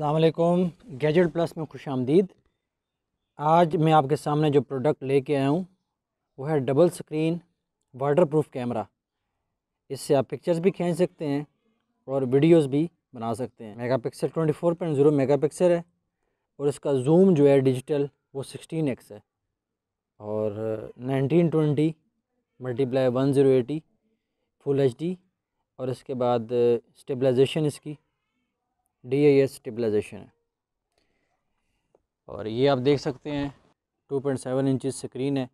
अल्लाम gadget plus में खुश आमदीद आज मैं आपके सामने जो प्रोडक्ट लेके आया हूँ वो है double screen waterproof camera इससे आप पिक्चर्स भी खींच सकते हैं और वीडियोस भी बना सकते हैं megapixel twenty four point zero megapixel है और इसका जूम जो है डिजिटल वो सिक्सटीन एक्स है और nineteen twenty multiply one zero eighty full H D और इसके बाद स्टेबलाइजेशन uh, इसकी डी आई एस स्टेबलाइजेशन है और ये आप देख सकते हैं two point seven inches screen है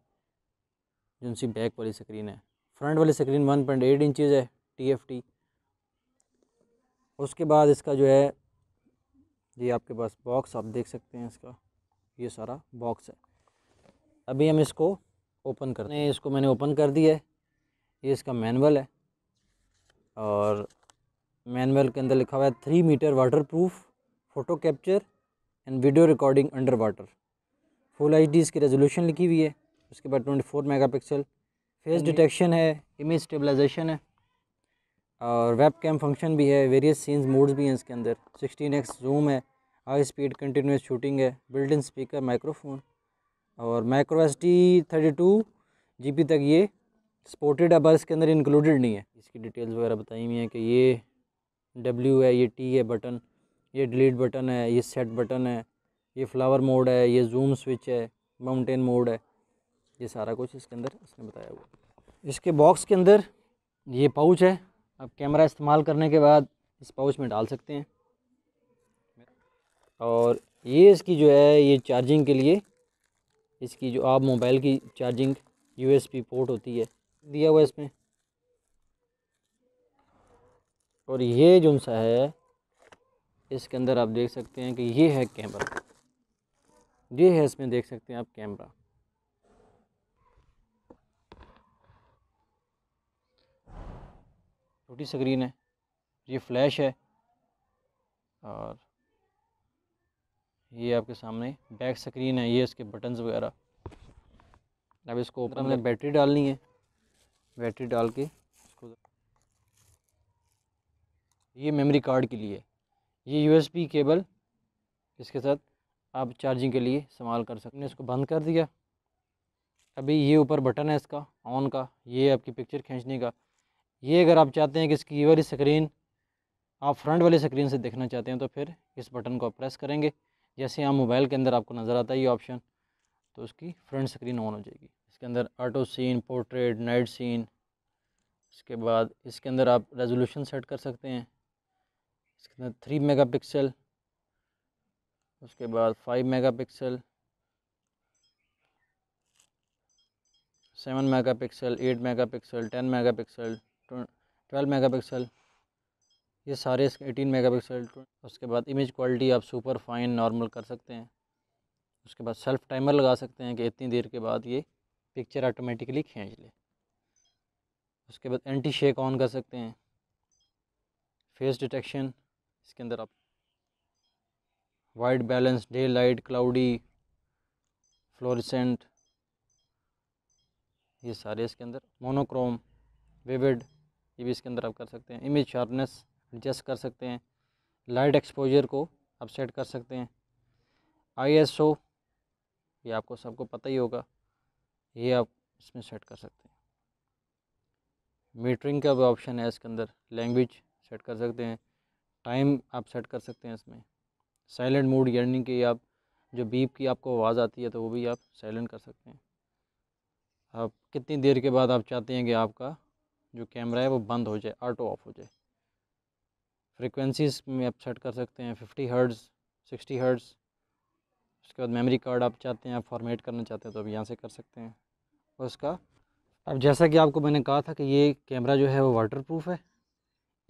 जो सी बैक वाली स्क्रीन है फ्रंट वाली screen one point eight inches है टी एफ टी उसके बाद इसका जो है ये आपके पास बॉक्स आप देख सकते हैं इसका ये सारा बॉक्स है अभी हम इसको ओपन करते हैं इसको मैंने ओपन कर दिया है ये इसका मैनुअल है और मैनुअल के अंदर लिखा हुआ है three meter waterproof photo capture and video recording underwater full H D इसकी रेजोल्यूशन लिखी हुई है उसके बाद twenty four megapixel face detection है इमेज स्टेबलाइजेशन है और वेब कैम फंक्शन भी है वेरियस सीन्स मोड्स भी हैं इसके अंदर सिक्सटीन एक्स जूम है हाई स्पीड कंटिन्यूस शूटिंग है बिल्ट इन स्पीकर माइक्रोफोन और micro S T thirty two G B तक ये स्पोर्टेड है बस इसके अंदर इंक्लूडेड नहीं है इसकी डिटेल्स वगैरह बताई हुई हैं कि ये डब्ल्यू है ये टी है बटन ये डिलीट बटन है ये सेट बटन है ये फ्लावर मोड है ये जूम स्विच है माउंटेन मोड है ये सारा कुछ इसके अंदर इसने बताया हुआ इसके बॉक्स के अंदर ये पाउच है आप कैमरा इस्तेमाल करने के बाद इस पाउच में डाल सकते हैं और ये इसकी जो है ये चार्जिंग के लिए इसकी जो आप मोबाइल की चार्जिंग यू पोर्ट होती है दिया हुआ इसमें और ये जो सा है इसके अंदर आप देख सकते हैं कि ये है कैमरा ये है इसमें देख सकते हैं आप कैमरा छोटी स्क्रीन है ये फ्लैश है और ये आपके सामने बैक स्क्रीन है ये इसके बटन्स वगैरह अब इसको ऊपर हमने बैटरी डालनी है बैटरी डाल के ये मेमोरी कार्ड के लिए ये यूएसबी केबल इसके साथ आप चार्जिंग के लिए इस्तेमाल कर सकते हैं इसको बंद कर दिया अभी ये ऊपर बटन है इसका ऑन का ये आपकी पिक्चर खींचने का ये अगर आप चाहते हैं कि इसकी ये वाली स्क्रीन आप फ्रंट वाली स्क्रीन से देखना चाहते हैं तो फिर इस बटन को प्रेस करेंगे जैसे आप मोबाइल के अंदर आपको नज़र आता है ये ऑप्शन तो उसकी फ्रंट स्क्रीन ऑन हो जाएगी इसके अंदर auto scene portrait night scene इसके बाद इसके अंदर आप रेजोल्यूशन सेट कर सकते हैं इसके अंदर थ्री मेगा पिक्सल उसके बाद five megapixel seven megapixel eight megapixel ten megapixel twelve megapixel ये सारे इसके एटीन मेगा पिक्सल उसके बाद इमेज क्वालिटी आप सुपर फाइन नॉर्मल कर सकते हैं उसके बाद सेल्फ टाइमर लगा सकते हैं कि इतनी देर के बाद ये पिक्चर ऑटोमेटिकली खींच ले उसके बाद एंटी शेक ऑन कर सकते हैं फेस डिटेक्शन इसके अंदर आप white balance daylight cloudy fluorescent ये सारे इसके अंदर मोनोक्रोम विविड ये भी इसके अंदर आप कर सकते हैं इमेज शार्पनेस एडजस्ट कर सकते हैं लाइट एक्सपोजर को आप सेट कर सकते हैं आईएसओ ये आपको सबको पता ही होगा ये आप इसमें सेट कर सकते हैं मीटरिंग का भी ऑप्शन है इसके अंदर लैंग्वेज सेट कर सकते हैं टाइम आप सेट कर सकते हैं इसमें साइलेंट मूड यानी कि आप जो बीप की आपको आवाज़ आती है तो वो भी आप साइलेंट कर सकते हैं आप कितनी देर के बाद आप चाहते हैं कि आपका जो कैमरा है वो बंद हो जाए ऑटो ऑफ हो जाए फ्रिक्वेंसीज में आप सेट कर सकते हैं फिफ्टी हर्ट्ज़ सिक्सटी हर्ट्ज़ उसके बाद मेमोरी कार्ड आप चाहते हैं आप फॉर्मेट करना चाहते हैं तो आप यहाँ से कर सकते हैं और उसका अब जैसा कि आपको मैंने कहा था कि ये कैमरा जो है वो वाटर प्रूफ है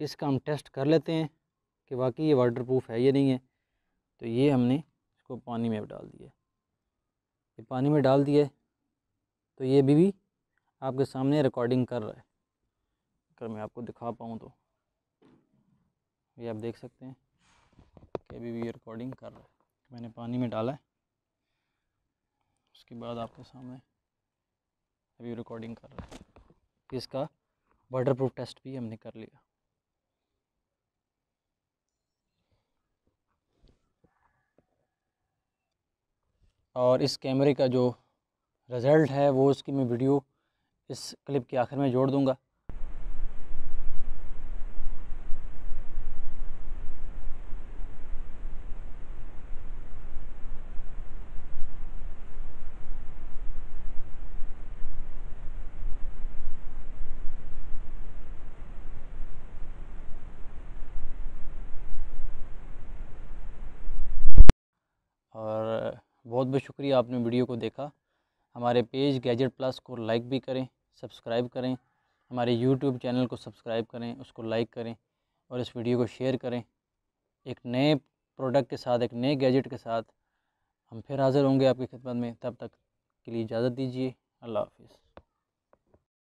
इसका हम टेस्ट कर लेते हैं कि वाकई ये वाटर प्रूफ है या नहीं है तो ये हमने इसको पानी में अब डाल दिया ये पानी में डाल दिया तो ये अभी भी आपके सामने रिकॉर्डिंग कर रहा है अगर मैं आपको दिखा पाऊँ तो ये आप देख सकते हैं कि अभी भी ये रिकॉर्डिंग कर रहा है मैंने पानी में डाला है उसके बाद आपके सामने अभी रिकॉर्डिंग कर रहा है इसका वाटर प्रूफ टेस्ट भी हमने कर लिया और इस कैमरे का जो रिज़ल्ट है वो उसकी मैं वीडियो इस क्लिप के आखिर में जोड़ दूँगा बहुत बहुत शुक्रिया आपने वीडियो को देखा हमारे पेज गैजेट प्लस को लाइक भी करें सब्सक्राइब करें हमारे यूट्यूब चैनल को सब्सक्राइब करें उसको लाइक करें और इस वीडियो को शेयर करें एक नए प्रोडक्ट के साथ एक नए गैजेट के साथ हम फिर हाज़िर होंगे आपकी खिदमत में तब तक के लिए इजाज़त दीजिए अल्लाह हाफिज़